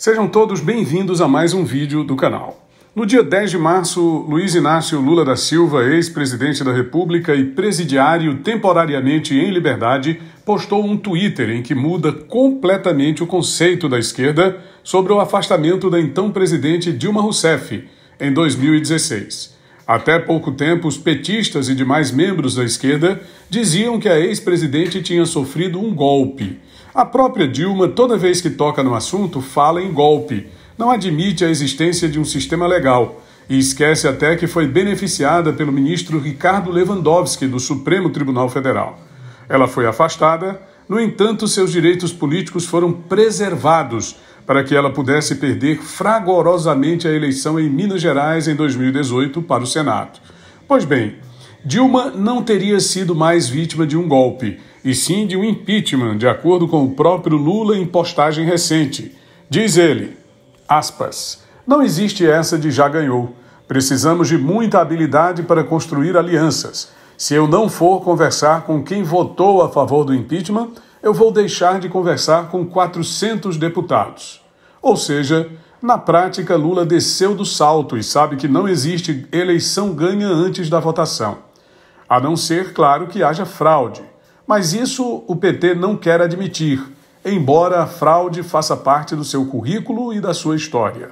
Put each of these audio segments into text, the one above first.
Sejam todos bem-vindos a mais um vídeo do canal. No dia 10 de março, Luiz Inácio Lula da Silva, ex-presidente da República e presidiário temporariamente em liberdade, postou um Twitter em que muda completamente o conceito da esquerda sobre o afastamento da então presidente Dilma Rousseff em 2016. Até pouco tempo, os petistas e demais membros da esquerda diziam que a ex-presidente tinha sofrido um golpe. A própria Dilma, toda vez que toca no assunto, fala em golpe, não admite a existência de um sistema legal e esquece até que foi beneficiada pelo ministro Ricardo Lewandowski do Supremo Tribunal Federal. Ela foi afastada, no entanto, seus direitos políticos foram preservados para que ela pudesse perder fragorosamente a eleição em Minas Gerais em 2018 para o Senado. Pois bem, Dilma não teria sido mais vítima de um golpe, e sim de um impeachment, de acordo com o próprio Lula em postagem recente. Diz ele, aspas, não existe essa de já ganhou. Precisamos de muita habilidade para construir alianças. Se eu não for conversar com quem votou a favor do impeachment, eu vou deixar de conversar com 400 deputados. Ou seja, na prática, Lula desceu do salto e sabe que não existe eleição ganha antes da votação. A não ser, claro, que haja fraude. Mas isso o PT não quer admitir, embora a fraude faça parte do seu currículo e da sua história.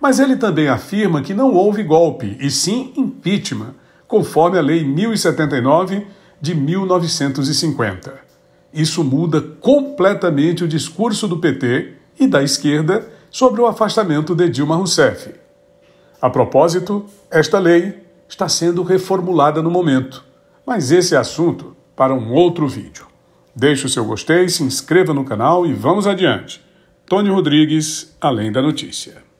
Mas ele também afirma que não houve golpe, e sim impeachment, conforme a Lei 1079 de 1950. Isso muda completamente o discurso do PT e da esquerda sobre o afastamento de Dilma Rousseff. A propósito, esta lei está sendo reformulada no momento, mas esse é assunto para um outro vídeo. Deixe o seu gostei, se inscreva no canal e vamos adiante. Tony Rodrigues, Além da Notícia.